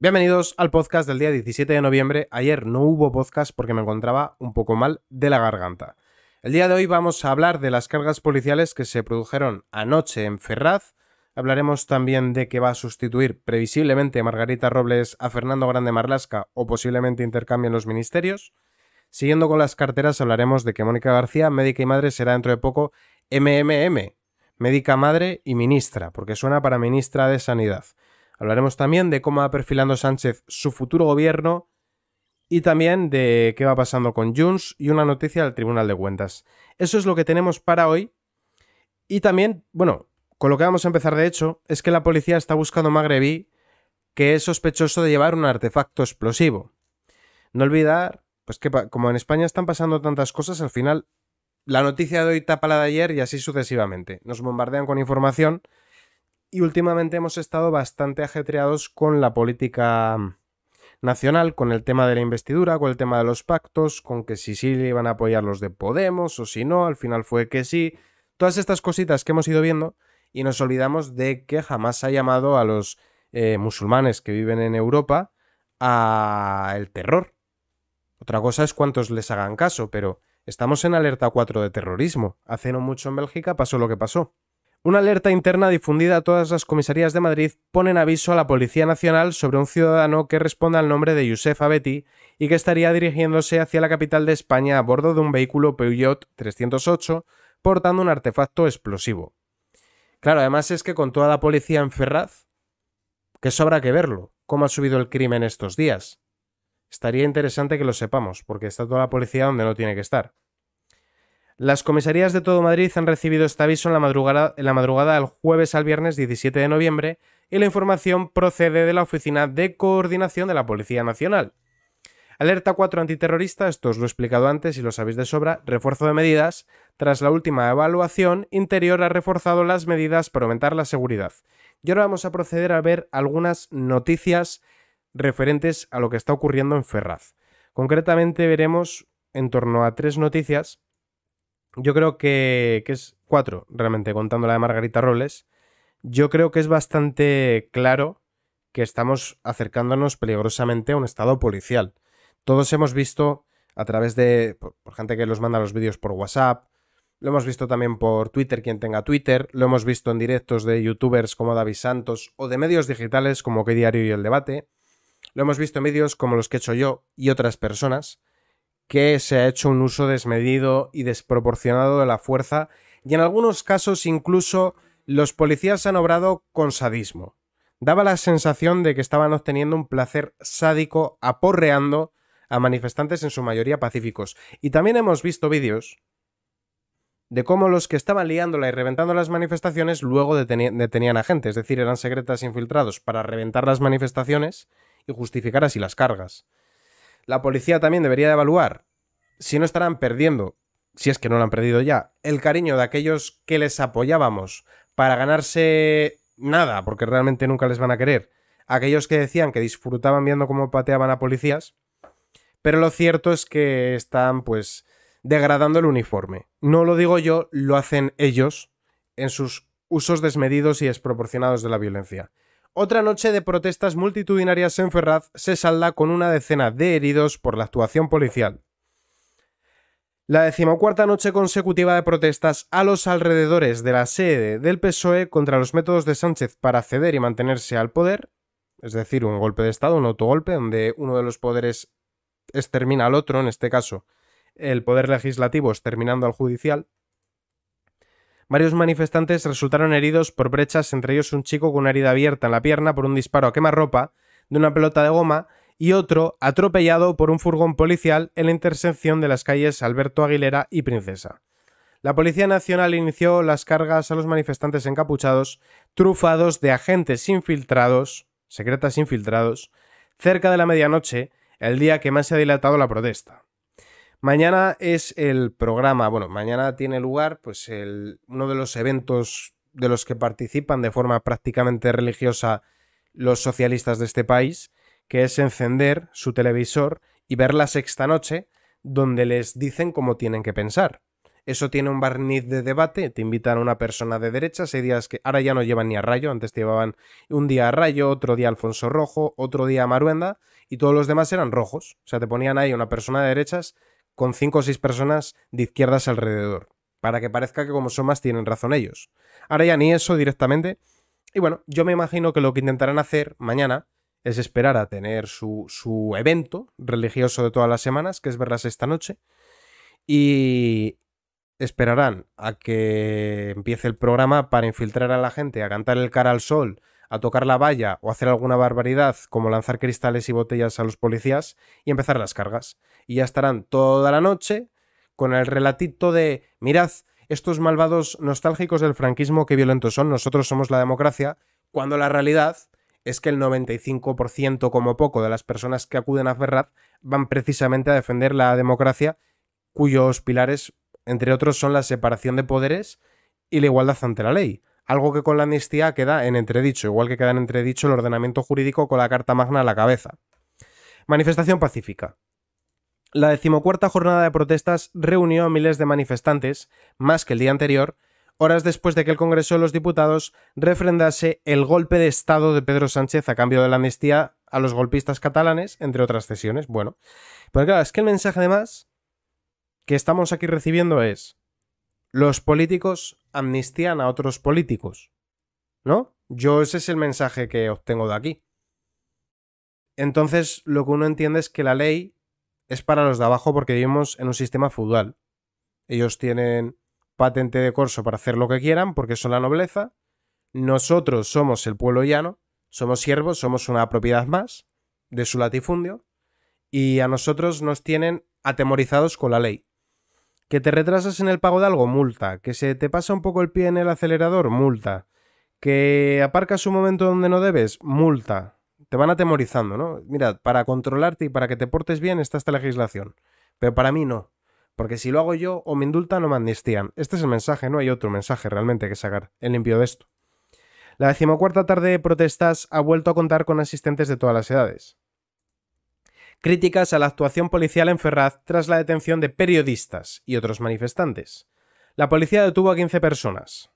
Bienvenidos al podcast del día 17 de noviembre. Ayer no hubo podcast porque me encontraba un poco mal de la garganta. El día de hoy vamos a hablar de las cargas policiales que se produjeron anoche en Ferraz. Hablaremos también de que va a sustituir previsiblemente Margarita Robles a Fernando Grande Marlasca o posiblemente intercambio en los ministerios. Siguiendo con las carteras hablaremos de que Mónica García, médica y madre, será dentro de poco MMM, médica madre y ministra, porque suena para ministra de Sanidad. Hablaremos también de cómo va perfilando Sánchez su futuro gobierno y también de qué va pasando con Junts y una noticia del Tribunal de Cuentas. Eso es lo que tenemos para hoy. Y también, bueno, con lo que vamos a empezar de hecho, es que la policía está buscando a Magrebí que es sospechoso de llevar un artefacto explosivo. No olvidar, pues que como en España están pasando tantas cosas, al final la noticia de hoy tapa la de ayer y así sucesivamente. Nos bombardean con información y últimamente hemos estado bastante ajetreados con la política mm, nacional, con el tema de la investidura, con el tema de los pactos, con que si sí iban a apoyar los de Podemos o si no, al final fue que sí. Todas estas cositas que hemos ido viendo y nos olvidamos de que jamás ha llamado a los eh, musulmanes que viven en Europa a el terror. Otra cosa es cuántos les hagan caso, pero estamos en alerta 4 de terrorismo. Hace no mucho en Bélgica pasó lo que pasó. Una alerta interna difundida a todas las comisarías de Madrid pone en aviso a la Policía Nacional sobre un ciudadano que responde al nombre de Yusef Abeti y que estaría dirigiéndose hacia la capital de España a bordo de un vehículo Peugeot 308 portando un artefacto explosivo. Claro, además es que con toda la policía en Ferraz, que eso habrá que verlo, cómo ha subido el crimen estos días. Estaría interesante que lo sepamos, porque está toda la policía donde no tiene que estar. Las comisarías de todo Madrid han recibido este aviso en la, madrugada, del jueves al viernes 17 de noviembre y la información procede de la Oficina de Coordinación de la Policía Nacional. Alerta 4 antiterrorista, esto os lo he explicado antes y lo sabéis de sobra, refuerzo de medidas. Tras la última evaluación, Interior ha reforzado las medidas para aumentar la seguridad. Y ahora vamos a proceder a ver algunas noticias referentes a lo que está ocurriendo en Ferraz. Concretamente veremos en torno a tres noticias yo creo que, es cuatro, realmente, contando la de Margarita Robles. Yo creo que es bastante claro que estamos acercándonos peligrosamente a un estado policial. Todos hemos visto a través de por, gente que los manda los vídeos por WhatsApp, lo hemos visto también por Twitter, quien tenga Twitter, lo hemos visto en directos de youtubers como David Santos o de medios digitales como Que Diario y El Debate, lo hemos visto en vídeos como los que he hecho yo y otras personas, que se ha hecho un uso desmedido y desproporcionado de la fuerza y en algunos casos incluso los policías han obrado con sadismo. Daba la sensación de que estaban obteniendo un placer sádico aporreando a manifestantes en su mayoría pacíficos. Y también hemos visto vídeos de cómo los que estaban liándola y reventando las manifestaciones luego detenían a gente, es decir, eran secretas infiltrados para reventar las manifestaciones y justificar así las cargas. La policía también debería evaluar si no estarán perdiendo, si es que no lo han perdido ya, el cariño de aquellos que les apoyábamos para ganarse nada, porque realmente nunca les van a querer, aquellos que decían que disfrutaban viendo cómo pateaban a policías, pero lo cierto es que están pues degradando el uniforme. No lo digo yo, lo hacen ellos en sus usos desmedidos y desproporcionados de la violencia. Otra noche de protestas multitudinarias en Ferraz se salda con una decena de heridos por la actuación policial. La decimocuarta noche consecutiva de protestas a los alrededores de la sede del PSOE contra los métodos de Sánchez para ceder y mantenerse al poder, es decir, un golpe de Estado, un autogolpe, donde uno de los poderes extermina al otro, en este caso el poder legislativo exterminando al judicial, Varios manifestantes resultaron heridos por brechas, entre ellos un chico con una herida abierta en la pierna por un disparo a quemarropa de una pelota de goma y otro atropellado por un furgón policial en la intersección de las calles Alberto Aguilera y Princesa. La Policía Nacional inició las cargas a los manifestantes encapuchados, trufados de agentes infiltrados, secretas infiltrados, cerca de la medianoche, el día que más se ha dilatado la protesta. Mañana es el programa, bueno, mañana tiene lugar pues uno de los eventos de los que participan de forma prácticamente religiosa los socialistas de este país, que es encender su televisor y ver la sexta noche, donde les dicen cómo tienen que pensar. Eso tiene un barniz de debate, te invitan a una persona de derechas, hay días que ahora ya no llevan ni a rayo, antes te llevaban un día a rayo, otro día a Alfonso Rojo, otro día a Maruenda, y todos los demás eran rojos. O sea, te ponían ahí una persona de derechas con cinco o seis personas de izquierdas alrededor, para que parezca que como son más tienen razón ellos. Ahora ya ni eso directamente. Y bueno, yo me imagino que lo que intentarán hacer mañana es esperar a tener su, su evento religioso de todas las semanas, que es verlas esta noche, y esperarán a que empiece el programa para infiltrar a la gente, a cantar el cara al sol, a tocar la valla o hacer alguna barbaridad como lanzar cristales y botellas a los policías y empezar las cargas y ya estarán toda la noche con el relatito de mirad, estos malvados nostálgicos del franquismo qué violentos son, nosotros somos la democracia, cuando la realidad es que el 95% como poco de las personas que acuden a Ferraz van precisamente a defender la democracia cuyos pilares, entre otros, son la separación de poderes y la igualdad ante la ley algo que con la amnistía queda en entredicho, igual que queda en entredicho el ordenamiento jurídico con la Carta Magna a la cabeza. Manifestación pacífica. La decimocuarta jornada de protestas reunió a miles de manifestantes, más que el día anterior, horas después de que el Congreso de los Diputados refrendase el golpe de Estado de Pedro Sánchez a cambio de la amnistía a los golpistas catalanes, entre otras cesiones. Bueno, pero claro, es que el mensaje además que estamos aquí recibiendo es, los políticos amnistían a otros políticos, ¿no? Yo ese es el mensaje que obtengo de aquí. Entonces, lo que uno entiende es que la ley es para los de abajo porque vivimos en un sistema feudal. Ellos tienen patente de corso para hacer lo que quieran porque son la nobleza. Nosotros somos el pueblo llano, somos siervos, somos una propiedad más de su latifundio y a nosotros nos tienen atemorizados con la ley. Que te retrasas en el pago de algo, multa. Que se te pasa un poco el pie en el acelerador, multa. Que aparcas un momento donde no debes, multa te van atemorizando, ¿no? Mirad, para controlarte y para que te portes bien está esta legislación, pero para mí no, porque si lo hago yo o me indultan o me amnistían. Este es el mensaje, no hay otro mensaje realmente que sacar El limpio de esto. La decimocuarta tarde de protestas ha vuelto a contar con asistentes de todas las edades. Críticas a la actuación policial en Ferraz tras la detención de periodistas y otros manifestantes. La policía detuvo a 15 personas.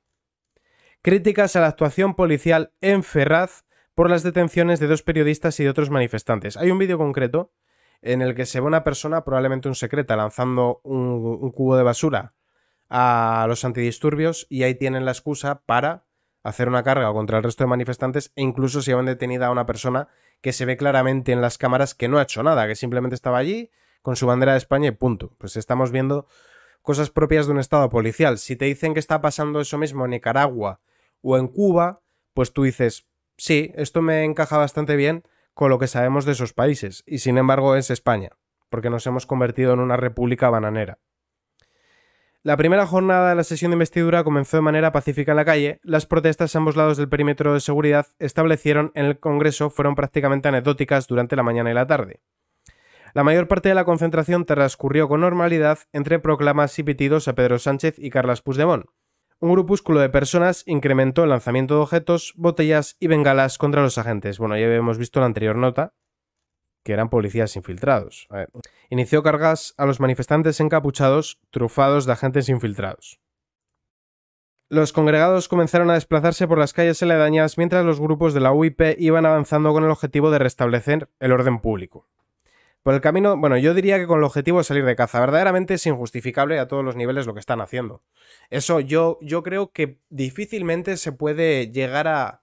Críticas a la actuación policial en Ferraz por las detenciones de dos periodistas y de otros manifestantes. Hay un vídeo concreto en el que se ve una persona, probablemente un secreta, lanzando un, un cubo de basura a los antidisturbios y ahí tienen la excusa para hacer una carga contra el resto de manifestantes e incluso se llevan detenida a una persona que se ve claramente en las cámaras que no ha hecho nada, que simplemente estaba allí con su bandera de España y punto. Pues estamos viendo cosas propias de un estado policial. Si te dicen que está pasando eso mismo en Nicaragua o en Cuba, pues tú dices, sí, esto me encaja bastante bien con lo que sabemos de esos países, y sin embargo es España, porque nos hemos convertido en una república bananera. La primera jornada de la sesión de investidura comenzó de manera pacífica en la calle. Las protestas a ambos lados del perímetro de seguridad establecieron en el Congreso fueron prácticamente anecdóticas durante la mañana y la tarde. La mayor parte de la concentración transcurrió con normalidad entre proclamas y pitidos a Pedro Sánchez y Carlas Puigdemont, un grupúsculo de personas incrementó el lanzamiento de objetos, botellas y bengalas contra los agentes. Bueno, ya habíamos visto en la anterior nota que eran policías infiltrados. Inició cargas a los manifestantes encapuchados, trufados de agentes infiltrados. Los congregados comenzaron a desplazarse por las calles aledañas mientras los grupos de la UIP iban avanzando con el objetivo de restablecer el orden público. Por el camino, bueno, yo diría que con el objetivo de salir de caza, verdaderamente es injustificable a todos los niveles lo que están haciendo. Eso yo, yo creo que difícilmente se puede llegar a,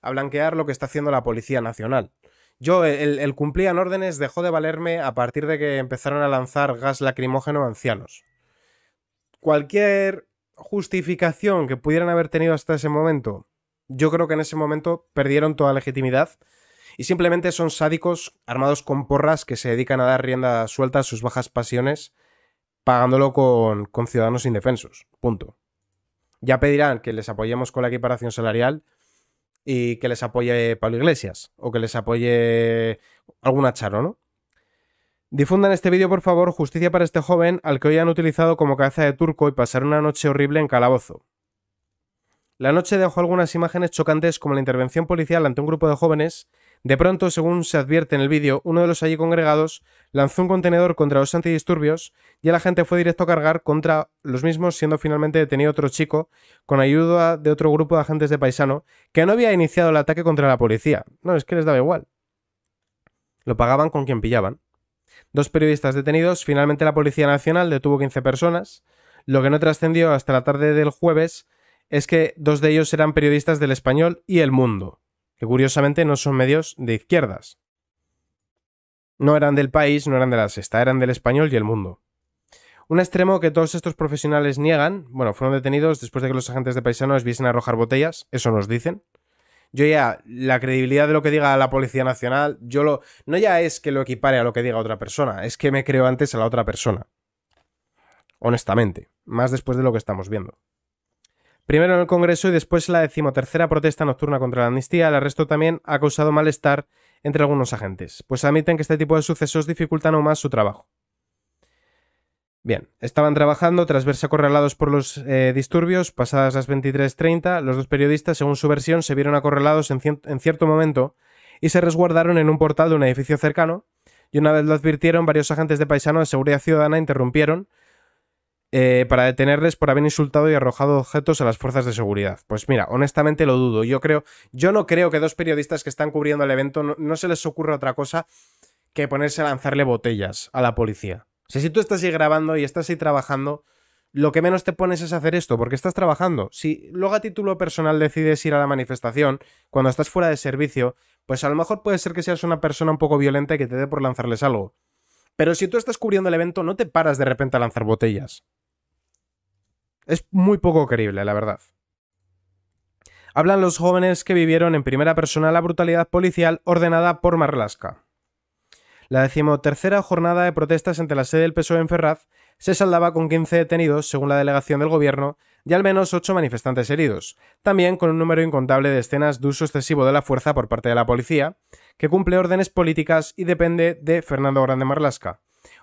a blanquear lo que está haciendo la Policía Nacional. Yo, el, el, cumplían órdenes dejó de valerme a partir de que empezaron a lanzar gas lacrimógeno a ancianos. Cualquier justificación que pudieran haber tenido hasta ese momento, yo creo que en ese momento perdieron toda legitimidad y simplemente son sádicos armados con porras que se dedican a dar rienda suelta a sus bajas pasiones, pagándolo con, con ciudadanos indefensos. Punto. Ya pedirán que les apoyemos con la equiparación salarial y que les apoye Pablo Iglesias o que les apoye alguna charo, ¿no? Difundan este vídeo, por favor, justicia para este joven al que hoy han utilizado como cabeza de turco y pasar una noche horrible en calabozo. La noche dejó algunas imágenes chocantes como la intervención policial ante un grupo de jóvenes de pronto, según se advierte en el vídeo, uno de los allí congregados lanzó un contenedor contra los antidisturbios y la gente fue directo a cargar contra los mismos, siendo finalmente detenido otro chico con ayuda de otro grupo de agentes de paisano que no había iniciado el ataque contra la policía. No, es que les daba igual. Lo pagaban con quien pillaban. Dos periodistas detenidos, finalmente la Policía Nacional detuvo 15 personas. Lo que no trascendió hasta la tarde del jueves es que dos de ellos eran periodistas del Español y El Mundo que curiosamente no son medios de izquierdas. No eran del país, no eran de la sexta, eran del español y el mundo. Un extremo que todos estos profesionales niegan, bueno, fueron detenidos después de que los agentes de paisanos viesen arrojar botellas, eso nos dicen. Yo ya, la credibilidad de lo que diga la Policía Nacional, yo lo... No ya es que lo equipare a lo que diga otra persona, es que me creo antes a la otra persona. Honestamente, más después de lo que estamos viendo. Primero en el Congreso y después la decimotercera protesta nocturna contra la amnistía, el arresto también ha causado malestar entre algunos agentes, pues admiten que este tipo de sucesos dificultan aún más su trabajo. Bien, estaban trabajando tras verse acorralados por los eh, disturbios. Pasadas las 23.30, los dos periodistas, según su versión, se vieron acorralados en, cierto momento y se resguardaron en un portal de un edificio cercano. Y una vez lo advirtieron, varios agentes de paisano de seguridad ciudadana interrumpieron eh, para detenerles por haber insultado y arrojado objetos a las fuerzas de seguridad. Pues mira, honestamente lo dudo. Yo creo, yo no creo que dos periodistas que están cubriendo el evento no, se les ocurra otra cosa que ponerse a lanzarle botellas a la policía. si tú estás ahí grabando y estás ahí trabajando, lo que menos te pones es hacer esto, porque estás trabajando. Si luego a título personal decides ir a la manifestación, cuando estás fuera de servicio, pues a lo mejor puede ser que seas una persona un poco violenta y que te dé por lanzarles algo. Pero si tú estás cubriendo el evento, no te paras de repente a lanzar botellas. Es muy poco creíble, la verdad. Hablan los jóvenes que vivieron en primera persona la brutalidad policial ordenada por Marlaska. La decimotercera jornada de protestas ante la sede del PSOE en Ferraz se saldaba con 15 detenidos, según la delegación del gobierno, y al menos 8 manifestantes heridos, también con un número incontable de escenas de uso excesivo de la fuerza por parte de la policía, que cumple órdenes políticas y depende de Fernando Grande Marlasca.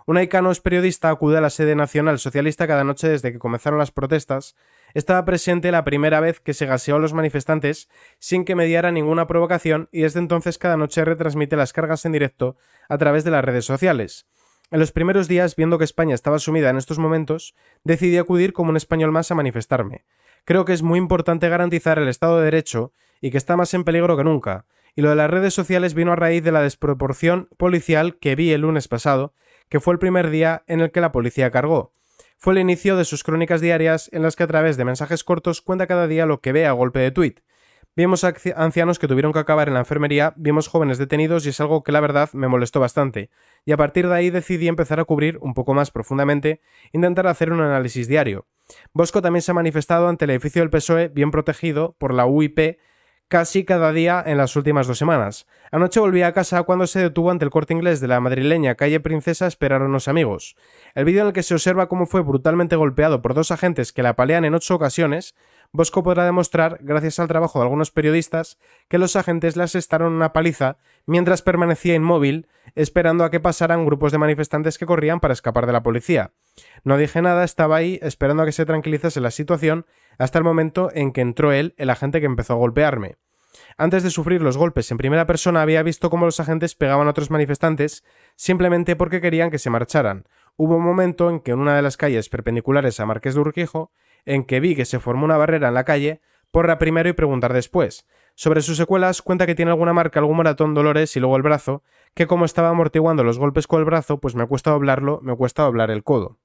Un aicano periodista, acude a la sede nacional socialista cada noche desde que comenzaron las protestas. Estaba presente la primera vez que se gaseó a los manifestantes sin que mediara ninguna provocación y desde entonces cada noche retransmite las cargas en directo a través de las redes sociales. En los primeros días, viendo que España estaba sumida en estos momentos, decidí acudir como un español más a manifestarme. Creo que es muy importante garantizar el Estado de Derecho y que está más en peligro que nunca, y lo de las redes sociales vino a raíz de la desproporción policial que vi el lunes pasado que fue el primer día en el que la policía cargó. Fue el inicio de sus crónicas diarias en las que a través de mensajes cortos cuenta cada día lo que ve a golpe de tuit. Vimos ancianos que tuvieron que acabar en la enfermería, vimos jóvenes detenidos y es algo que la verdad me molestó bastante. Y a partir de ahí decidí empezar a cubrir un poco más profundamente, intentar hacer un análisis diario. Bosco también se ha manifestado ante el edificio del PSOE, bien protegido por la UIP, casi cada día en las últimas dos semanas. Anoche volví a casa cuando se detuvo ante el corte inglés de la madrileña calle Princesa a esperar a unos amigos. El vídeo en el que se observa cómo fue brutalmente golpeado por dos agentes que la apalean en ocho ocasiones, Bosco podrá demostrar, gracias al trabajo de algunos periodistas, que los agentes le asestaron una paliza mientras permanecía inmóvil, esperando a que pasaran grupos de manifestantes que corrían para escapar de la policía. No dije nada, estaba ahí esperando a que se tranquilizase la situación hasta el momento en que entró él, el agente que empezó a golpearme. Antes de sufrir los golpes en primera persona había visto cómo los agentes pegaban a otros manifestantes simplemente porque querían que se marcharan. Hubo un momento en que en una de las calles perpendiculares a Marqués de Urquijo, en que vi que se formó una barrera en la calle, porra primero y preguntar después. Sobre sus secuelas cuenta que tiene alguna marca, algún maratón, dolores y luego el brazo, que como estaba amortiguando los golpes con el brazo, pues me cuesta doblarlo, me cuesta doblar el codo.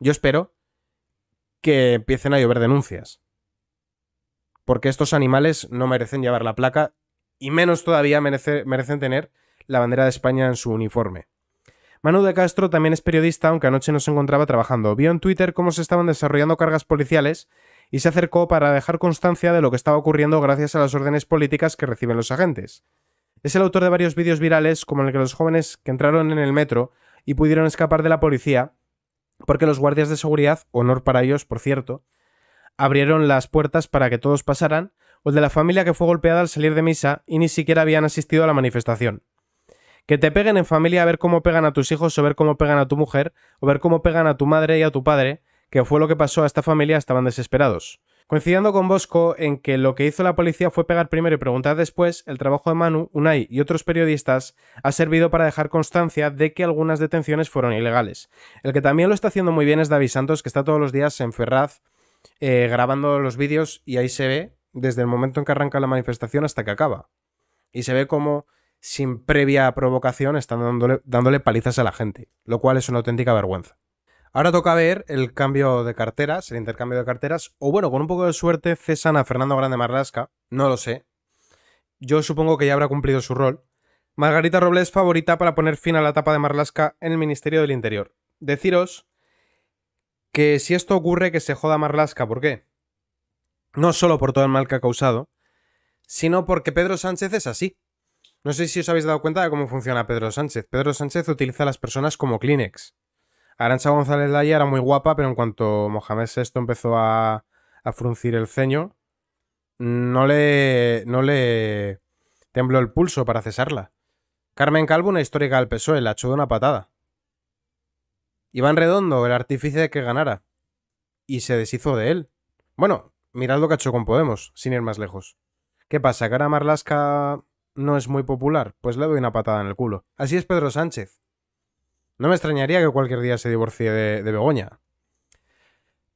Yo espero que empiecen a llover denuncias. Porque estos animales no merecen llevar la placa y menos todavía merecen tener la bandera de España en su uniforme. Manu de Castro también es periodista, aunque anoche no se encontraba trabajando. Vio en Twitter cómo se estaban desarrollando cargas policiales y se acercó para dejar constancia de lo que estaba ocurriendo gracias a las órdenes políticas que reciben los agentes. Es el autor de varios vídeos virales, como el que los jóvenes que entraron en el metro y pudieron escapar de la policía, porque los guardias de seguridad, honor para ellos, por cierto, abrieron las puertas para que todos pasaran, o de la familia que fue golpeada al salir de misa y ni siquiera habían asistido a la manifestación. Que te peguen en familia a ver cómo pegan a tus hijos o ver cómo pegan a tu mujer o ver cómo pegan a tu madre y a tu padre, que fue lo que pasó a esta familia, estaban desesperados. Coincidiendo con Bosco en que lo que hizo la policía fue pegar primero y preguntar después, el trabajo de Manu, Unai y otros periodistas ha servido para dejar constancia de que algunas detenciones fueron ilegales. El que también lo está haciendo muy bien es David Santos, que está todos los días en Ferraz eh, grabando los vídeos y ahí se ve desde el momento en que arranca la manifestación hasta que acaba. Y se ve como sin previa provocación están dándole palizas a la gente, lo cual es una auténtica vergüenza. Ahora toca ver el cambio de carteras, el intercambio de carteras, o bueno, con un poco de suerte cesan a Fernando Grande Marlasca, no lo sé. Yo supongo que ya habrá cumplido su rol. Margarita Robles favorita para poner fin a la etapa de Marlasca en el Ministerio del Interior. Deciros que si esto ocurre que se joda Marlasca, ¿por qué? No solo por todo el mal que ha causado, sino porque Pedro Sánchez es así. No sé si os habéis dado cuenta de cómo funciona Pedro Sánchez. Pedro Sánchez utiliza a las personas como Kleenex. Arancha González Laya era muy guapa, pero en cuanto Mohamed VI empezó a, fruncir el ceño, no le, no le tembló el pulso para cesarla. Carmen Calvo, una histórica del PSOE, la echó de una patada. Iván Redondo, el artífice de que ganara. Y se deshizo de él. Bueno, mirad lo que ha hecho con Podemos, sin ir más lejos. ¿Qué pasa? ¿Que ahora Marlaska no es muy popular? Pues le doy una patada en el culo. Así es Pedro Sánchez. No me extrañaría que cualquier día se divorcie de, Begoña.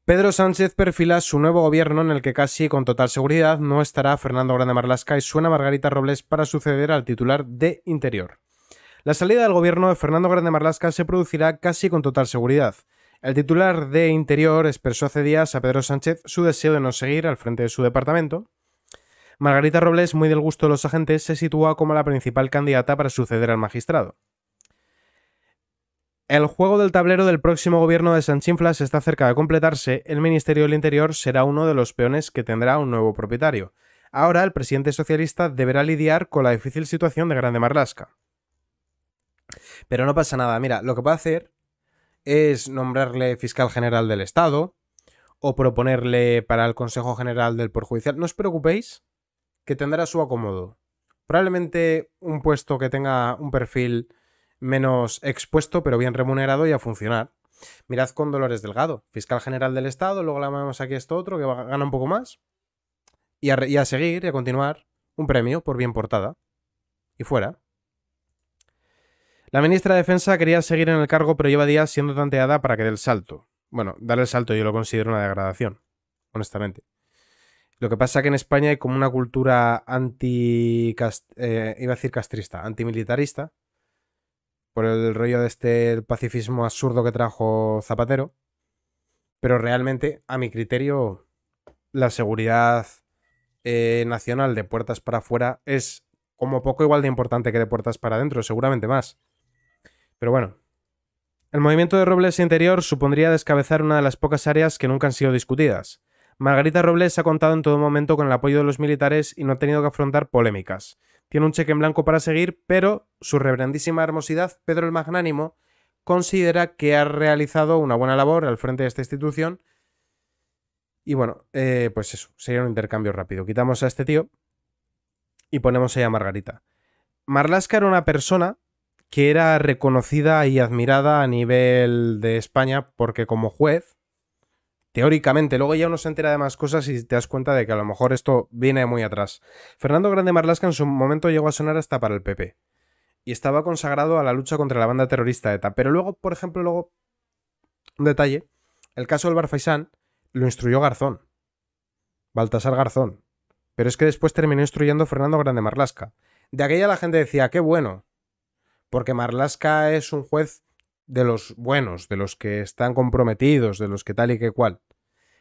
Pedro Sánchez perfila su nuevo gobierno en el que casi con total seguridad no estará Fernando Grande Marlasca y suena Margarita Robles para suceder al titular de Interior. La salida del gobierno de Fernando Grande Marlasca se producirá casi con total seguridad. El titular de Interior expresó hace días a Pedro Sánchez su deseo de no seguir al frente de su departamento. Margarita Robles, muy del gusto de los agentes, se sitúa como la principal candidata para suceder al magistrado. El juego del tablero del próximo gobierno de Sanchinflas está cerca de completarse. El Ministerio del Interior será uno de los peones que tendrá un nuevo propietario. Ahora el presidente socialista deberá lidiar con la difícil situación de Grande Marlasca. Pero no pasa nada. Mira, lo que va a hacer es nombrarle fiscal general del Estado o proponerle para el Consejo General del Poder Judicial. No os preocupéis, que tendrá su acomodo. Probablemente un puesto que tenga un perfil menos expuesto, pero bien remunerado y a funcionar. Mirad con Dolores Delgado, fiscal general del Estado, luego la llamamos aquí esto otro, que gana un poco más. Y a, seguir y a continuar un premio por bien portada. Y fuera. La ministra de Defensa quería seguir en el cargo, pero lleva días siendo tanteada para que dé el salto. Bueno, dar el salto yo lo considero una degradación, honestamente. Lo que pasa es que en España hay como una cultura anti... Eh, iba a decir castrista, antimilitarista, por el rollo de este pacifismo absurdo que trajo Zapatero. Pero realmente, a mi criterio, la seguridad eh, nacional de puertas para afuera es como poco igual de importante que de puertas para adentro, seguramente más. Pero bueno. El movimiento de Robles interior supondría descabezar una de las pocas áreas que nunca han sido discutidas. Margarita Robles ha contado en todo momento con el apoyo de los militares y no ha tenido que afrontar polémicas. Tiene un cheque en blanco para seguir, pero su reverendísima hermosidad, Pedro el Magnánimo, considera que ha realizado una buena labor al frente de esta institución. Y bueno, eh, pues eso, sería un intercambio rápido. Quitamos a este tío y ponemos ahí a Margarita. Marlaska era una persona que era reconocida y admirada a nivel de España porque como juez teóricamente. Luego ya uno se entera de más cosas y te das cuenta de que a lo mejor esto viene muy atrás. Fernando Grande Marlasca en su momento llegó a sonar hasta para el PP y estaba consagrado a la lucha contra la banda terrorista ETA. E pero luego, por ejemplo, luego un detalle, el caso del Barfaisán lo instruyó Garzón, Baltasar Garzón. Pero es que después terminó instruyendo Fernando Grande Marlasca. De aquella la gente decía, qué bueno, porque Marlasca es un juez de los buenos, de los que están comprometidos, de los que tal y que cual.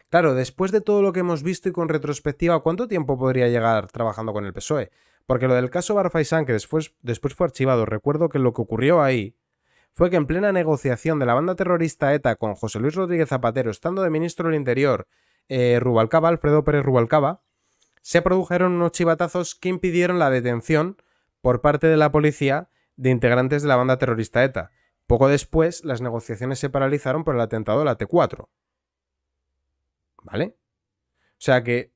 Claro, después de todo lo que hemos visto y con retrospectiva, ¿cuánto tiempo podría llegar trabajando con el PSOE? Porque lo del caso Barfaisán, que después, después fue archivado, recuerdo que lo que ocurrió ahí fue que en plena negociación de la banda terrorista ETA con José Luis Rodríguez Zapatero, estando de ministro del Interior, eh, Rubalcaba, Alfredo Pérez Rubalcaba, se produjeron unos chivatazos que impidieron la detención por parte de la policía de integrantes de la banda terrorista ETA. Poco después, las negociaciones se paralizaron por el atentado de la T4. ¿Vale? O sea que,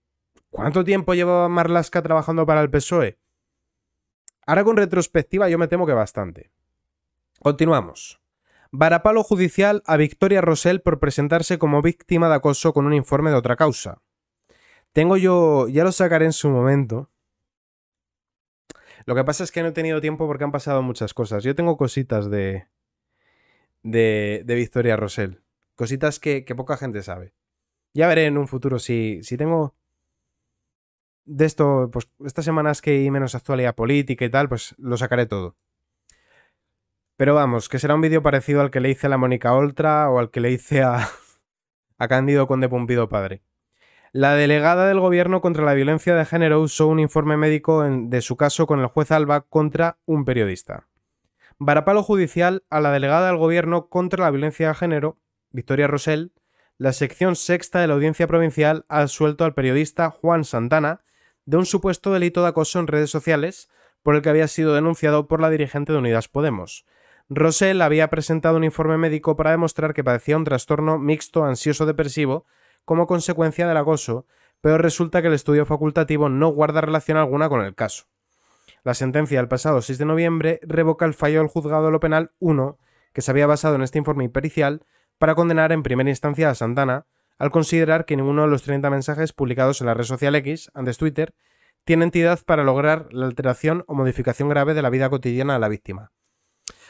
¿cuánto tiempo llevaba Marlaska trabajando para el PSOE? Ahora con retrospectiva yo me temo que bastante. Continuamos. Varapalo judicial a Victoria Rosell por presentarse como víctima de acoso con un informe de otra causa. Tengo yo, ya lo sacaré en su momento. Lo que pasa es que no he tenido tiempo porque han pasado muchas cosas. Yo tengo cositas de, de, Victoria Rosell. Cositas que, poca gente sabe. Ya veré en un futuro si, si tengo de esto, pues estas semanas que hay menos actualidad política y tal, pues lo sacaré todo. Pero vamos, que será un vídeo parecido al que le hice a la Mónica Oltra o al que le hice a, a Cándido Conde Pumpido Padre. La delegada del gobierno contra la violencia de género usó un informe médico de su caso con el juez Alba contra un periodista varapalo judicial a la delegada del Gobierno contra la violencia de género, Victoria Rosell, la sección sexta de la Audiencia Provincial ha suelto al periodista Juan Santana de un supuesto delito de acoso en redes sociales por el que había sido denunciado por la dirigente de Unidas Podemos. Rosell había presentado un informe médico para demostrar que padecía un trastorno mixto ansioso-depresivo como consecuencia del acoso, pero resulta que el estudio facultativo no guarda relación alguna con el caso. La sentencia del pasado 6 de noviembre revoca el fallo del juzgado de lo penal 1, que se había basado en este informe impericial, para condenar en primera instancia a Santana, al considerar que ninguno de los 30 mensajes publicados en la red social X, antes Twitter, tiene entidad para lograr la alteración o modificación grave de la vida cotidiana de la víctima.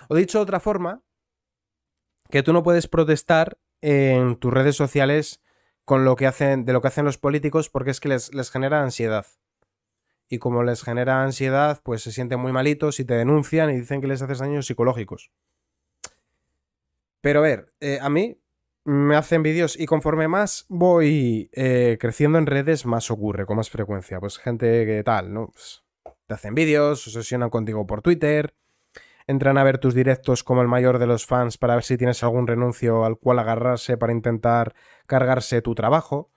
O dicho de otra forma, que tú no puedes protestar en tus redes sociales con lo que hacen, de lo que hacen los políticos porque es que les, les genera ansiedad y como les genera ansiedad, pues se sienten muy malitos y te denuncian y dicen que les haces daños psicológicos. Pero a ver, eh, a mí me hacen vídeos y conforme más voy eh, creciendo en redes, más ocurre, con más frecuencia. Pues gente que tal, ¿no? Pues te hacen vídeos, obsesionan contigo por Twitter, entran a ver tus directos como el mayor de los fans para ver si tienes algún renuncio al cual agarrarse para intentar cargarse tu trabajo.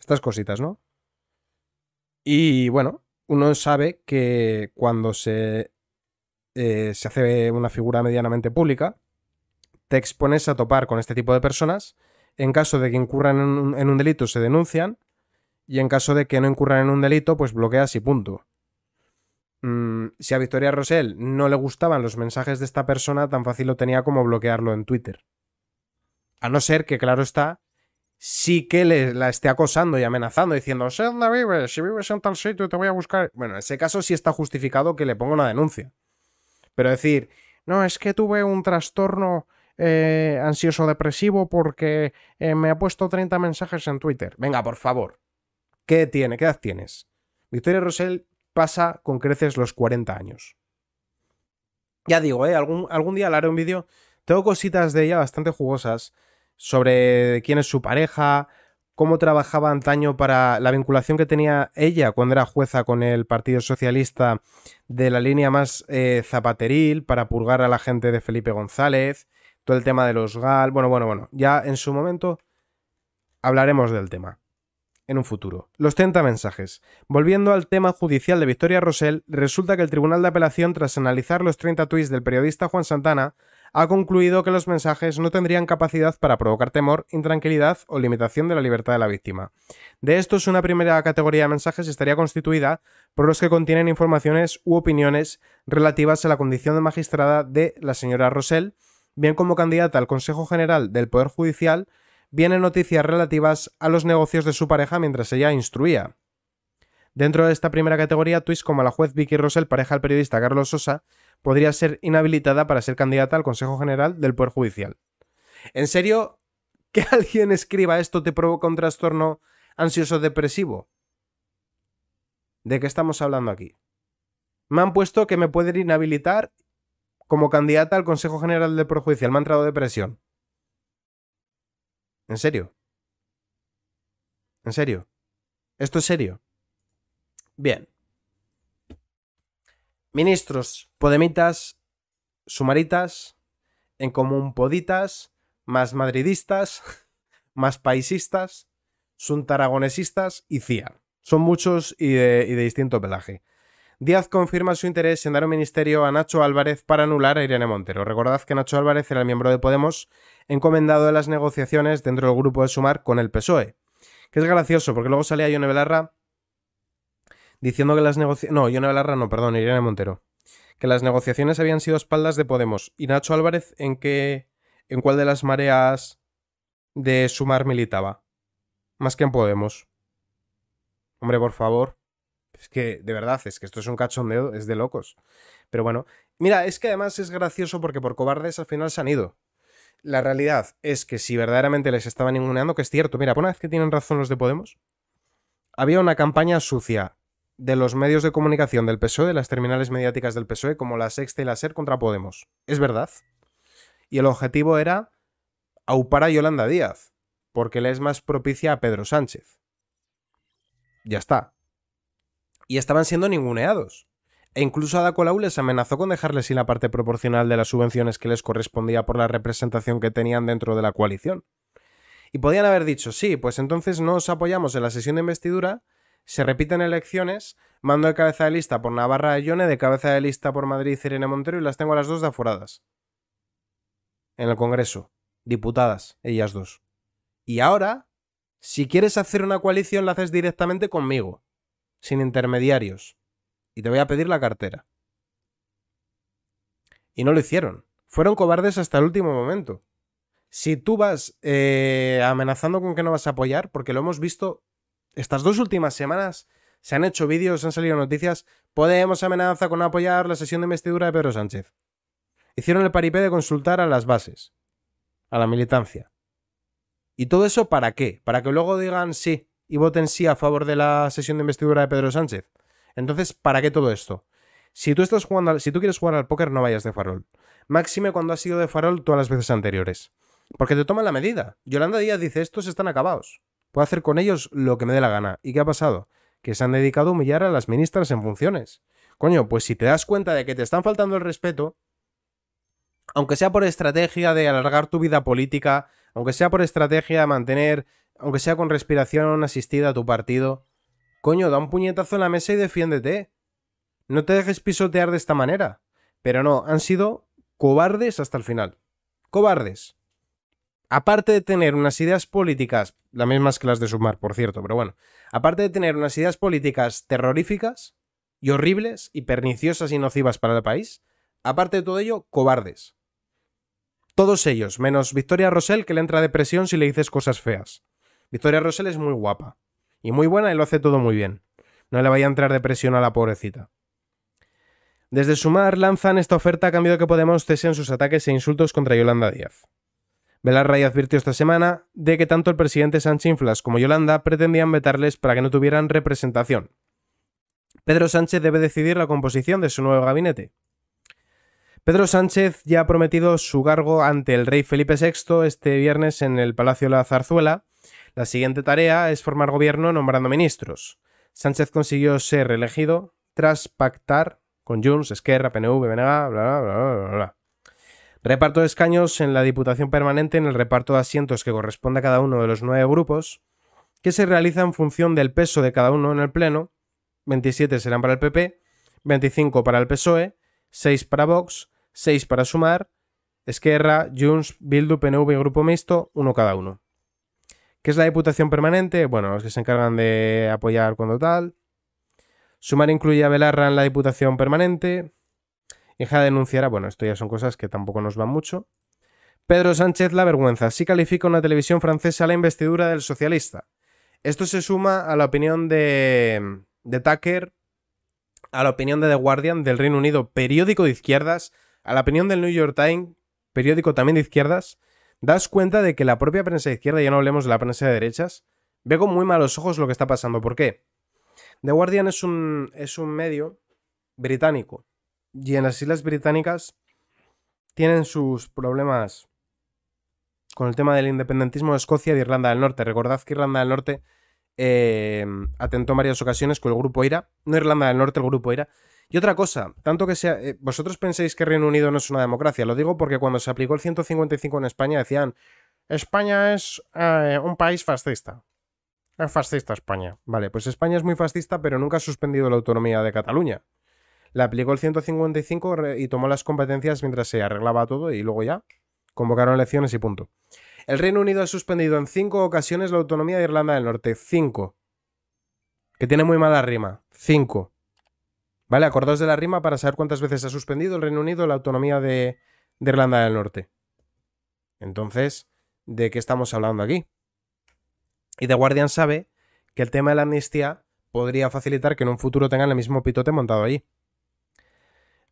Estas cositas, ¿no? Y bueno, uno sabe que cuando se, eh, se hace una figura medianamente pública, te expones a topar con este tipo de personas. En caso de que incurran en un, delito, se denuncian. Y en caso de que no incurran en un delito, pues bloqueas y punto. Mm, si a Victoria Rosell no le gustaban los mensajes de esta persona, tan fácil lo tenía como bloquearlo en Twitter. A no ser que, claro está, sí que le, la esté acosando y amenazando, diciendo, sé dónde vives, si vives en tal sitio te voy a buscar. Bueno, en ese caso sí está justificado que le ponga una denuncia. Pero decir, no, es que tuve un trastorno eh, ansioso depresivo porque eh, me ha puesto 30 mensajes en Twitter. Venga, por favor. ¿Qué tiene? ¿Qué edad tienes? Victoria Rosell pasa con creces los 40 años. Ya digo, eh, algún, día le haré un vídeo. Tengo cositas de ella bastante jugosas sobre quién es su pareja, cómo trabajaba antaño para la vinculación que tenía ella cuando era jueza con el Partido Socialista de la línea más eh, zapateril para purgar a la gente de Felipe González, todo el tema de los GAL, bueno, bueno, bueno, ya en su momento hablaremos del tema en un futuro. Los 30 mensajes. Volviendo al tema judicial de Victoria Rosell, resulta que el Tribunal de Apelación, tras analizar los 30 tweets del periodista Juan Santana, ha concluido que los mensajes no tendrían capacidad para provocar temor, intranquilidad o limitación de la libertad de la víctima. De estos, una primera categoría de mensajes estaría constituida por los que contienen informaciones u opiniones relativas a la condición de magistrada de la señora Rosell, bien como candidata al Consejo General del Poder Judicial, bien en noticias relativas a los negocios de su pareja mientras ella instruía. Dentro de esta primera categoría, tweets como la juez Vicky Rosell, pareja al periodista Carlos Sosa, podría ser inhabilitada para ser candidata al Consejo General del Poder Judicial. ¿En serio que alguien escriba esto te provoca un trastorno ansioso depresivo? ¿De qué estamos hablando aquí? Me han puesto que me pueden inhabilitar como candidata al Consejo General del Poder Judicial. Me han entrado depresión. ¿En serio? ¿En serio? ¿Esto es serio? Bien. Ministros, podemitas, sumaritas, en común poditas, más madridistas, más paisistas, suntaragonesistas y CIA. Son muchos y de, distinto pelaje. Díaz confirma su interés en dar un ministerio a Nacho Álvarez para anular a Irene Montero. Recordad que Nacho Álvarez era el miembro de Podemos encomendado de las negociaciones dentro del grupo de Sumar con el PSOE. Que es gracioso, porque luego salía Yone Belarra diciendo que las negociaciones... No, Yone no, perdón, Irene Montero. Que las negociaciones habían sido espaldas de Podemos. ¿Y Nacho Álvarez en qué... en cuál de las mareas de Sumar militaba? Más que en Podemos. Hombre, por favor. Es que, de verdad, es que esto es un cachondeo, es de locos. Pero bueno, mira, es que además es gracioso porque por cobardes al final se han ido. La realidad es que si verdaderamente les estaban ninguneando, que es cierto, mira, por una vez que tienen razón los de Podemos, había una campaña sucia de los medios de comunicación del PSOE, de las terminales mediáticas del PSOE, como la Sexta y la SER contra Podemos. Es verdad. Y el objetivo era aupar a Yolanda Díaz, porque le es más propicia a Pedro Sánchez. Ya está. Y estaban siendo ninguneados. E incluso Ada Colau les amenazó con dejarles sin la parte proporcional de las subvenciones que les correspondía por la representación que tenían dentro de la coalición. Y podían haber dicho, sí, pues entonces no os apoyamos en la sesión de investidura se repiten elecciones, mando de cabeza de lista por Navarra de de cabeza de lista por Madrid Irene Montero y las tengo a las dos de aforadas. En el Congreso. Diputadas, ellas dos. Y ahora, si quieres hacer una coalición, la haces directamente conmigo, sin intermediarios. Y te voy a pedir la cartera. Y no lo hicieron. Fueron cobardes hasta el último momento. Si tú vas eh, amenazando con que no vas a apoyar, porque lo hemos visto estas dos últimas semanas se han hecho vídeos, han salido noticias. Podemos amenaza con apoyar la sesión de investidura de Pedro Sánchez. Hicieron el paripé de consultar a las bases, a la militancia. ¿Y todo eso para qué? Para que luego digan sí y voten sí a favor de la sesión de investidura de Pedro Sánchez. Entonces, ¿para qué todo esto? Si tú, estás jugando si tú quieres jugar al póker, no vayas de farol. Máxime cuando has sido de farol todas las veces anteriores. Porque te toman la medida. Yolanda Díaz dice, estos están acabados. Puedo hacer con ellos lo que me dé la gana. ¿Y qué ha pasado? Que se han dedicado a humillar a las ministras en funciones. Coño, pues si te das cuenta de que te están faltando el respeto, aunque sea por estrategia de alargar tu vida política, aunque sea por estrategia de mantener, aunque sea con respiración asistida a tu partido, coño, da un puñetazo en la mesa y defiéndete. No te dejes pisotear de esta manera. Pero no, han sido cobardes hasta el final. Cobardes aparte de tener unas ideas políticas, las mismas que las de Sumar, por cierto, pero bueno, aparte de tener unas ideas políticas terroríficas y horribles y perniciosas y nocivas para el país, aparte de todo ello, cobardes. Todos ellos, menos Victoria Rosell, que le entra depresión si le dices cosas feas. Victoria Rosell es muy guapa y muy buena y lo hace todo muy bien. No le vaya a entrar depresión a la pobrecita. Desde Sumar lanzan esta oferta a cambio de que Podemos cesen sus ataques e insultos contra Yolanda Díaz. Velarray advirtió esta semana de que tanto el presidente Sánchez Inflas como Yolanda pretendían vetarles para que no tuvieran representación. Pedro Sánchez debe decidir la composición de su nuevo gabinete. Pedro Sánchez ya ha prometido su cargo ante el rey Felipe VI este viernes en el Palacio de la Zarzuela. La siguiente tarea es formar gobierno nombrando ministros. Sánchez consiguió ser elegido tras pactar con Junts, Esquerra, PNV, BNG, bla bla bla bla bla. Reparto de escaños en la Diputación Permanente en el reparto de asientos que corresponde a cada uno de los nueve grupos, que se realiza en función del peso de cada uno en el Pleno. 27 serán para el PP, 25 para el PSOE, 6 para Vox, 6 para Sumar, Esquerra, Junts, Bildu, PNV y Grupo Mixto, uno cada uno. ¿Qué es la Diputación Permanente? Bueno, los que se encargan de apoyar cuando tal. Sumar incluye a Belarra en la Diputación Permanente. Hija denunciará, bueno, esto ya son cosas que tampoco nos van mucho. Pedro Sánchez, la vergüenza. Sí califica una televisión francesa la investidura del socialista. Esto se suma a la opinión de, de Tucker, a la opinión de The Guardian del Reino Unido, periódico de izquierdas, a la opinión del New York Times, periódico también de izquierdas. Das cuenta de que la propia prensa de izquierda, ya no hablemos de la prensa de derechas, ve con muy malos ojos lo que está pasando. ¿Por qué? The Guardian es un, es un medio británico y en las Islas Británicas tienen sus problemas con el tema del independentismo de Escocia y de Irlanda del Norte. Recordad que Irlanda del Norte em, atentó en varias ocasiones con el grupo IRA, no Irlanda del Norte, el grupo IRA. Y otra cosa, tanto que sea, eh, vosotros penséis que Reino Unido no es una democracia, lo digo porque cuando se aplicó el 155 en España decían, España es eh, un país fascista. Es fascista España. Vale, pues España es muy fascista, pero nunca ha suspendido la autonomía de Cataluña. La aplicó el 155 y tomó las competencias mientras se arreglaba todo y luego ya convocaron elecciones y punto. El Reino Unido ha suspendido en cinco ocasiones la autonomía de Irlanda del Norte. Cinco. Que tiene muy mala rima. Cinco. ¿Vale? Acordaos de la rima para saber cuántas veces ha suspendido el Reino Unido la autonomía de, Irlanda del Norte. Entonces, ¿de qué estamos hablando aquí? Y The Guardian sabe que el tema de la amnistía podría facilitar que en un futuro tengan el mismo pitote montado allí.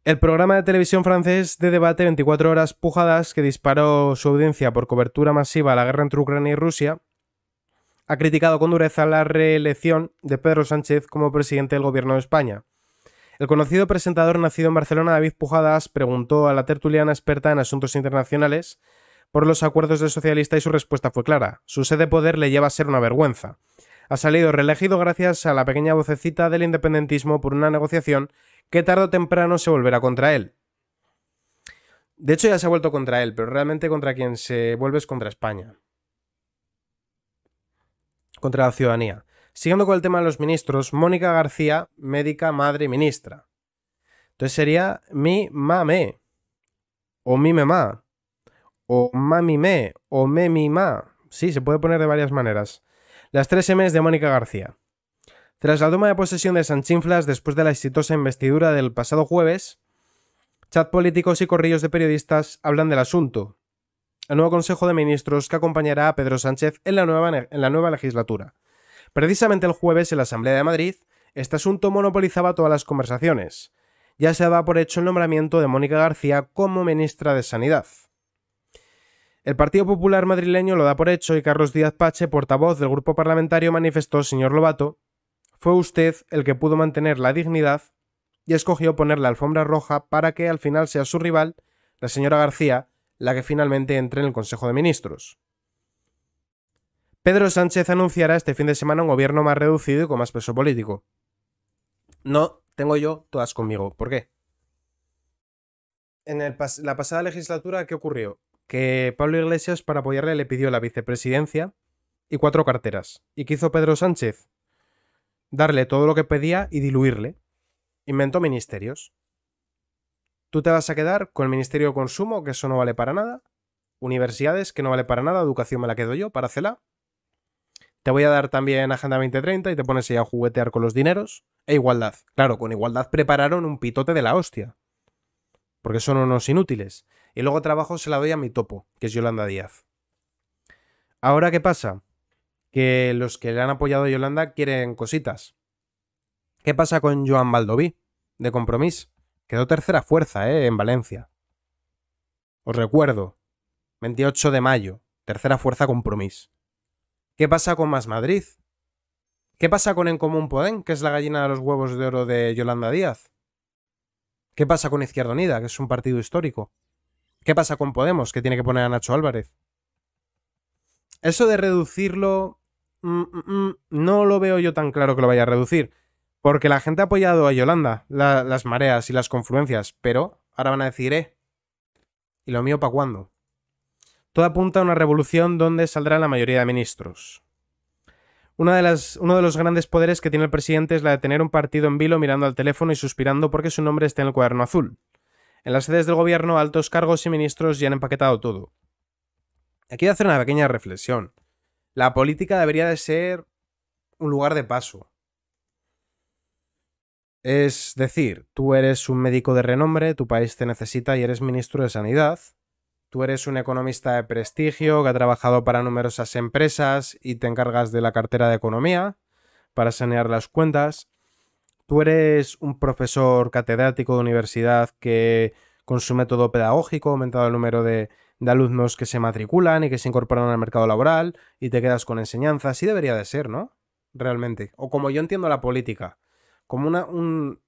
El programa de televisión francés de debate 24 horas pujadas que disparó su audiencia por cobertura masiva a la guerra entre Ucrania y Rusia ha criticado con dureza la reelección de Pedro Sánchez como presidente del gobierno de España. El conocido presentador nacido en Barcelona, David Pujadas, preguntó a la tertuliana experta en asuntos internacionales por los acuerdos del socialista y su respuesta fue clara. Su sede de poder le lleva a ser una vergüenza. Ha salido reelegido gracias a la pequeña vocecita del independentismo por una negociación Qué tarde o temprano se volverá contra él. De hecho, ya se ha vuelto contra él, pero realmente contra quien se vuelve es contra España. Contra la ciudadanía. Siguiendo con el tema de los ministros, Mónica García, médica, madre, y ministra. Entonces sería mi mame, o mi mamá, o mami me, o me mi ma. Sí, se puede poner de varias maneras. Las tres M's de Mónica García. Tras la toma de posesión de Sanchinflas después de la exitosa investidura del pasado jueves, chat políticos y corrillos de periodistas hablan del asunto. El nuevo Consejo de Ministros que acompañará a Pedro Sánchez en la nueva, en la nueva legislatura. Precisamente el jueves en la Asamblea de Madrid, este asunto monopolizaba todas las conversaciones. Ya se daba por hecho el nombramiento de Mónica García como ministra de Sanidad. El Partido Popular madrileño lo da por hecho y Carlos Díaz Pache, portavoz del grupo parlamentario, manifestó, señor Lobato, fue usted el que pudo mantener la dignidad y escogió poner la alfombra roja para que al final sea su rival, la señora García, la que finalmente entre en el Consejo de Ministros. Pedro Sánchez anunciará este fin de semana un gobierno más reducido y con más peso político. No, tengo yo todas conmigo. ¿Por qué? En la pasada legislatura, ¿qué ocurrió? Que Pablo Iglesias, para apoyarle, le pidió la vicepresidencia y cuatro carteras. ¿Y qué hizo Pedro Sánchez? darle todo lo que pedía y diluirle. Inventó ministerios. Tú te vas a quedar con el Ministerio de Consumo, que eso no vale para nada. Universidades, que no vale para nada. Educación me la quedo yo, para hacerla. Te voy a dar también Agenda 2030 y te pones ahí a juguetear con los dineros. E igualdad. Claro, con igualdad prepararon un pitote de la hostia. Porque son unos inútiles. Y luego trabajo se la doy a mi topo, que es Yolanda Díaz. Ahora, ¿qué pasa? que los que le han apoyado a Yolanda quieren cositas. ¿Qué pasa con Joan Baldoví, de Compromís? Quedó tercera fuerza, ¿eh? En Valencia. Os recuerdo, 28 de mayo, tercera fuerza Compromís. ¿Qué pasa con Más Madrid? ¿Qué pasa con En Común Podem, que es la gallina de los huevos de oro de Yolanda Díaz? ¿Qué pasa con Izquierda Unida, que es un partido histórico? ¿Qué pasa con Podemos, que tiene que poner a Nacho Álvarez? Eso de reducirlo Mm, mm, mm, no lo veo yo tan claro que lo vaya a reducir. Porque la gente ha apoyado a Yolanda, las mareas y las confluencias, pero ahora van a decir, eh, ¿y lo mío para cuándo? Todo apunta a una revolución donde saldrá la mayoría de ministros. Una de las, uno de los grandes poderes que tiene el presidente es la de tener un partido en vilo mirando al teléfono y suspirando porque su nombre está en el cuaderno azul. En las sedes del gobierno, altos cargos y ministros ya han empaquetado todo. Aquí voy a hacer una pequeña reflexión. La política debería de ser un lugar de paso. Es decir, tú eres un médico de renombre, tu país te necesita y eres ministro de Sanidad. Tú eres un economista de prestigio que ha trabajado para numerosas empresas y te encargas de la cartera de economía para sanear las cuentas. Tú eres un profesor catedrático de universidad que con su método pedagógico ha aumentado el número de de alumnos que se matriculan y que se incorporan al mercado laboral y te quedas con enseñanza. Así debería de ser, ¿no? Realmente. O como yo entiendo la política. Como una, un...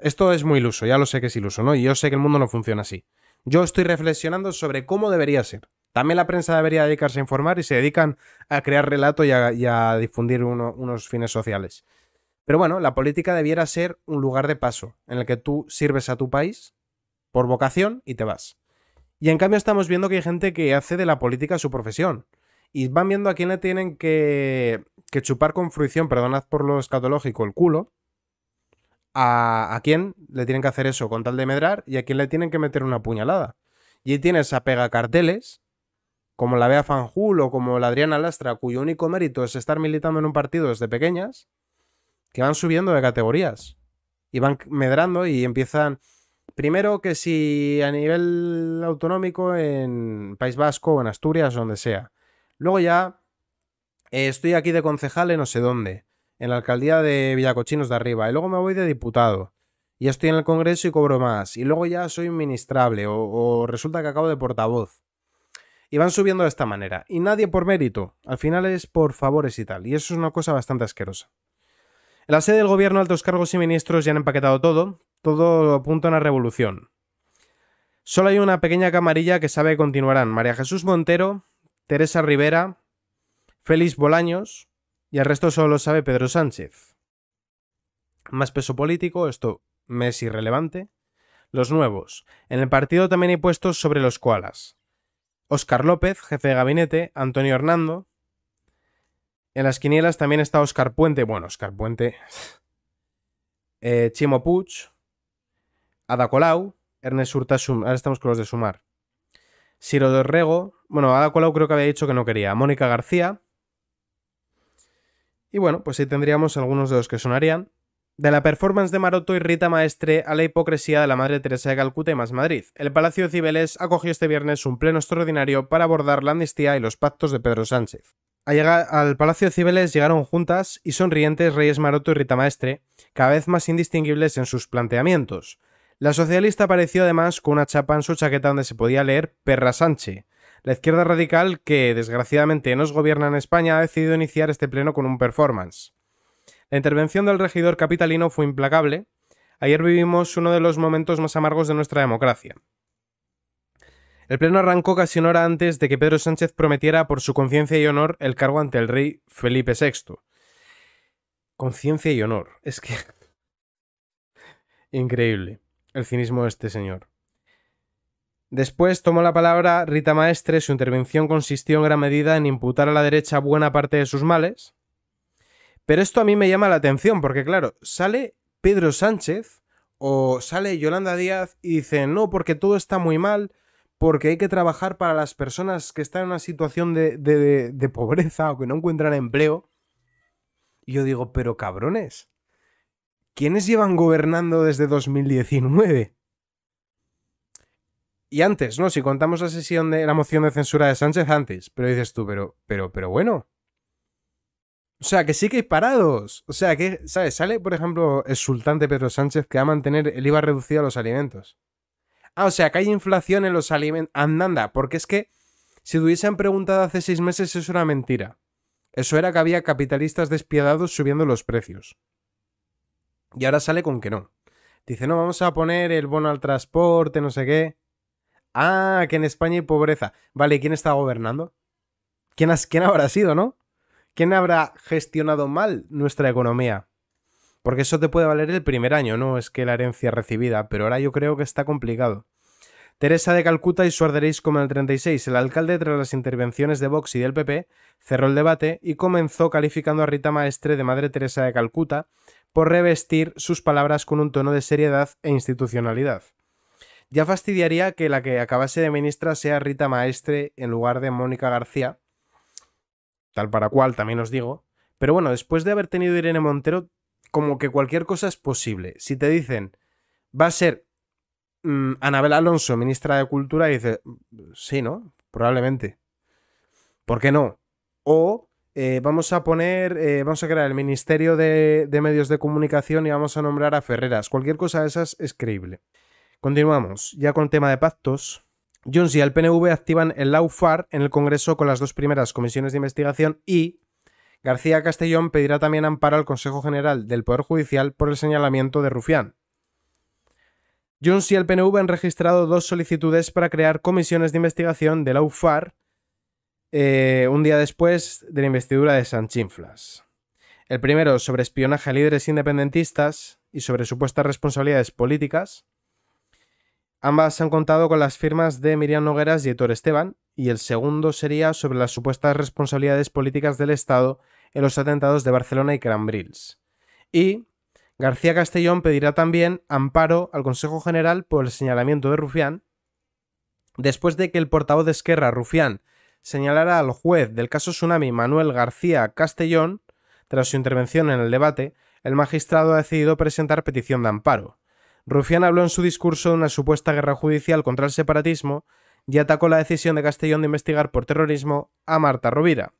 Esto es muy iluso, ya lo sé que es iluso, ¿no? Y yo sé que el mundo no funciona así. Yo estoy reflexionando sobre cómo debería ser. También la prensa debería dedicarse a informar y se dedican a crear relato y a, difundir unos fines sociales. Pero bueno, la política debiera ser un lugar de paso en el que tú sirves a tu país por vocación y te vas. Y en cambio estamos viendo que hay gente que hace de la política su profesión. Y van viendo a quién le tienen que, chupar con fruición, perdonad por lo escatológico, el culo. A, quién le tienen que hacer eso con tal de medrar y a quién le tienen que meter una puñalada. Y ahí tienes a pega carteles, como la Bea Fanjul o como la Adriana Lastra, cuyo único mérito es estar militando en un partido desde pequeñas, que van subiendo de categorías y van medrando y empiezan Primero que si a nivel autonómico en País Vasco o en Asturias, o donde sea. Luego ya eh, estoy aquí de concejal en no sé dónde, en la alcaldía de Villacochinos de arriba. Y luego me voy de diputado. Y estoy en el Congreso y cobro más. Y luego ya soy ministrable o, o resulta que acabo de portavoz. Y van subiendo de esta manera. Y nadie por mérito. Al final es por favores y tal. Y eso es una cosa bastante asquerosa. En la sede del gobierno, altos cargos y ministros ya han empaquetado todo, todo apunta a una revolución. Solo hay una pequeña camarilla que sabe que continuarán. María Jesús Montero, Teresa Rivera, Félix Bolaños y el resto solo lo sabe Pedro Sánchez. Más peso político, esto me es irrelevante. Los nuevos. En el partido también hay puestos sobre los koalas. Óscar López, jefe de gabinete, Antonio Hernando. En las quinielas también está Óscar Puente. Bueno, Oscar Puente. Eh, Chimo Puch. Ada Colau, Ernest Urtasun, ahora estamos con los de Sumar. Ciro Rego, bueno, Ada Colau creo que había dicho que no quería. Mónica García. Y bueno, pues ahí tendríamos algunos de los que sonarían. De la performance de Maroto y Rita Maestre a la hipocresía de la Madre Teresa de Calcuta y más Madrid, el Palacio de Cibeles acogió este viernes un pleno extraordinario para abordar la amnistía y los pactos de Pedro Sánchez. Al Palacio de Cibeles llegaron juntas y sonrientes Reyes Maroto y Rita Maestre, cada vez más indistinguibles en sus planteamientos, la socialista apareció además con una chapa en su chaqueta donde se podía leer Perra Sánchez. La izquierda radical, que desgraciadamente nos gobierna en España, ha decidido iniciar este pleno con un performance. La intervención del regidor capitalino fue implacable. Ayer vivimos uno de los momentos más amargos de nuestra democracia. El pleno arrancó casi una hora antes de que Pedro Sánchez prometiera por su conciencia y honor el cargo ante el rey Felipe VI. Conciencia y honor, es que... Increíble el cinismo de este señor. Después tomó la palabra Rita Maestre. Su intervención consistió en gran medida en imputar a la derecha buena parte de sus males. Pero esto a mí me llama la atención, porque claro, sale Pedro Sánchez o sale Yolanda Díaz y dice, no, porque todo está muy mal, porque hay que trabajar para las personas que están en una situación de, pobreza o que no encuentran empleo. Y yo digo, pero cabrones, ¿quiénes llevan gobernando desde 2019? Y antes, ¿no? Si contamos la sesión de la moción de censura de Sánchez antes, pero dices tú, pero, pero, pero bueno. O sea, que sí que hay parados. O sea, que, ¿sabes? Sale, por ejemplo, el sultante Pedro Sánchez que va a mantener el IVA reducido a los alimentos. Ah, o sea, que hay inflación en los alimentos. Andanda, porque es que si te hubiesen preguntado hace seis meses, eso era mentira. Eso era que había capitalistas despiadados subiendo los precios. Y ahora sale con que no. Dice, no, vamos a poner el bono al transporte, no sé qué. Ah, que en España hay pobreza. Vale, quién está gobernando? ¿Quién, ¿Quién habrá sido, no? ¿Quién habrá gestionado mal nuestra economía? Porque eso te puede valer el primer año, ¿no? Es que la herencia recibida, pero ahora yo creo que está complicado. Teresa de Calcuta y Suarderéis como en el 36. El alcalde, tras las intervenciones de Vox y del PP, cerró el debate y comenzó calificando a Rita Maestre de Madre Teresa de Calcuta por revestir sus palabras con un tono de seriedad e institucionalidad. Ya fastidiaría que la que acabase de ministra sea Rita Maestre en lugar de Mónica García, tal para cual también os digo. Pero bueno, después de haber tenido Irene Montero, como que cualquier cosa es posible. Si te dicen, va a ser Mm, Anabel Alonso, ministra de Cultura, dice, sí, ¿no? Probablemente. ¿Por qué no? O eh, vamos a poner, eh, vamos a crear el Ministerio de, Medios de Comunicación y vamos a nombrar a Ferreras. Cualquier cosa de esas es creíble. Continuamos, ya con el tema de pactos. Jones y el PNV activan el LAUFAR en el Congreso con las dos primeras comisiones de investigación y García Castellón pedirá también amparo al Consejo General del Poder Judicial por el señalamiento de Rufián. Junts y el PNV han registrado dos solicitudes para crear comisiones de investigación de la UFAR eh, un día después de la investidura de Sanchinflas. El primero sobre espionaje a líderes independentistas y sobre supuestas responsabilidades políticas. Ambas han contado con las firmas de Miriam Nogueras y Héctor Esteban, y el segundo sería sobre las supuestas responsabilidades políticas del Estado en los atentados de Barcelona y Cranbrils. Y García Castellón pedirá también amparo al Consejo General por el señalamiento de Rufián, después de que el portavoz de Esquerra, Rufián, señalara al juez del caso Tsunami, Manuel García Castellón, tras su intervención en el debate, el magistrado ha decidido presentar petición de amparo. Rufián habló en su discurso de una supuesta guerra judicial contra el separatismo y atacó la decisión de Castellón de investigar por terrorismo a Marta Rovira.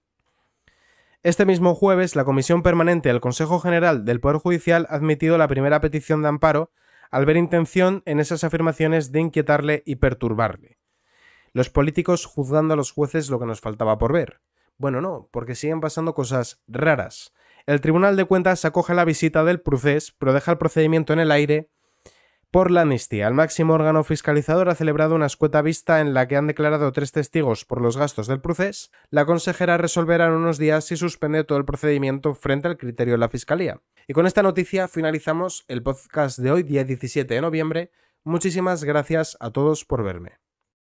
Este mismo jueves, la Comisión Permanente del Consejo General del Poder Judicial ha admitido la primera petición de amparo al ver intención en esas afirmaciones de inquietarle y perturbarle. Los políticos juzgando a los jueces lo que nos faltaba por ver. Bueno, no, porque siguen pasando cosas raras. El Tribunal de Cuentas acoge la visita del procés, pero deja el procedimiento en el aire por la amnistía. El máximo órgano fiscalizador ha celebrado una escueta vista en la que han declarado tres testigos por los gastos del proceso. La consejera resolverá en unos días si suspende todo el procedimiento frente al criterio de la fiscalía. Y con esta noticia finalizamos el podcast de hoy, día 17 de noviembre. Muchísimas gracias a todos por verme.